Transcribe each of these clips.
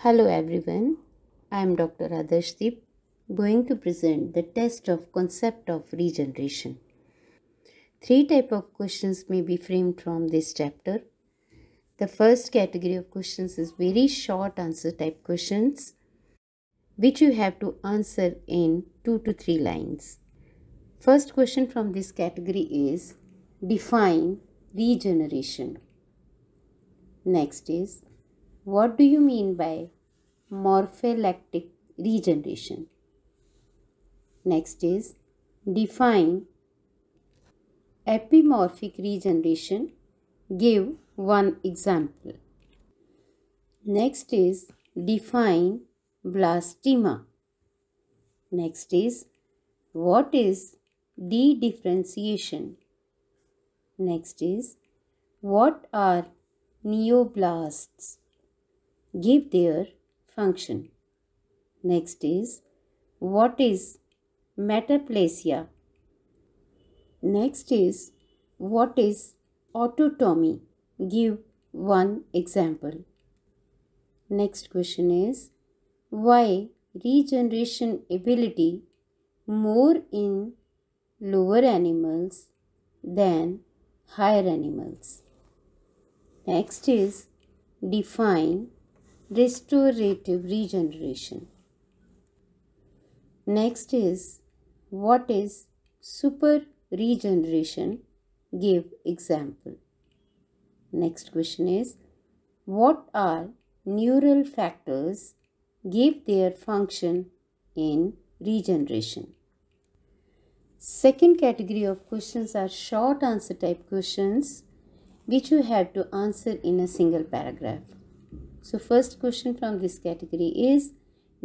Hello everyone, I am Dr. Adarshdeep going to present the test of concept of regeneration. Three type of questions may be framed from this chapter. The first category of questions is very short answer type questions which you have to answer in 2 to 3 lines. First question from this category is define regeneration. Next is what do you mean by morpholeptic regeneration? Next is define epimorphic regeneration. Give one example. Next is define blastema. Next is what is dedifferentiation? Next is what are neoblasts? give their function. Next is what is metaplasia? Next is what is autotomy? Give one example. Next question is why regeneration ability more in lower animals than higher animals. Next is define restorative regeneration. Next is what is super regeneration? Give example. Next question is what are neural factors? Give their function in regeneration. Second category of questions are short answer type questions which you have to answer in a single paragraph. So first question from this category is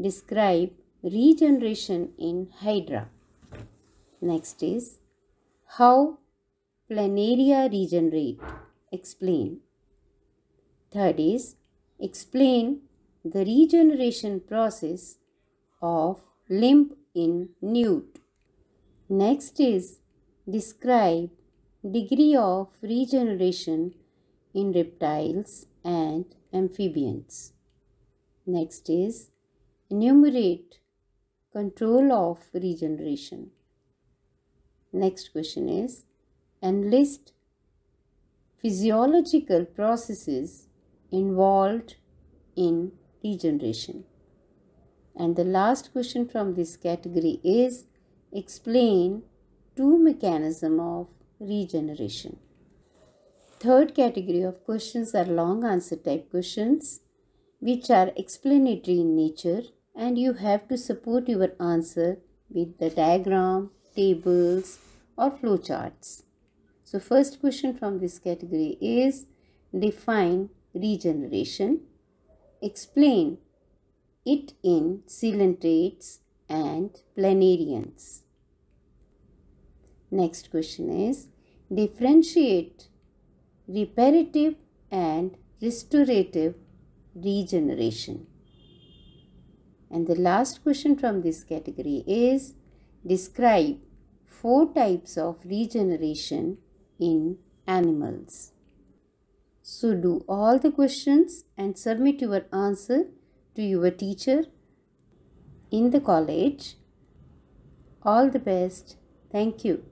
describe regeneration in Hydra. Next is how planaria regenerate. Explain. Third is explain the regeneration process of limb in newt. Next is describe degree of regeneration in reptiles and amphibians. Next is enumerate control of regeneration. Next question is enlist physiological processes involved in regeneration. And the last question from this category is explain two mechanism of regeneration. Third category of questions are long answer type questions which are explanatory in nature and you have to support your answer with the diagram, tables or flowcharts. So first question from this category is define regeneration, explain it in ciliates and planarians. Next question is differentiate reparative and restorative regeneration. And the last question from this category is describe four types of regeneration in animals. So do all the questions and submit your answer to your teacher in the college. All the best. Thank you.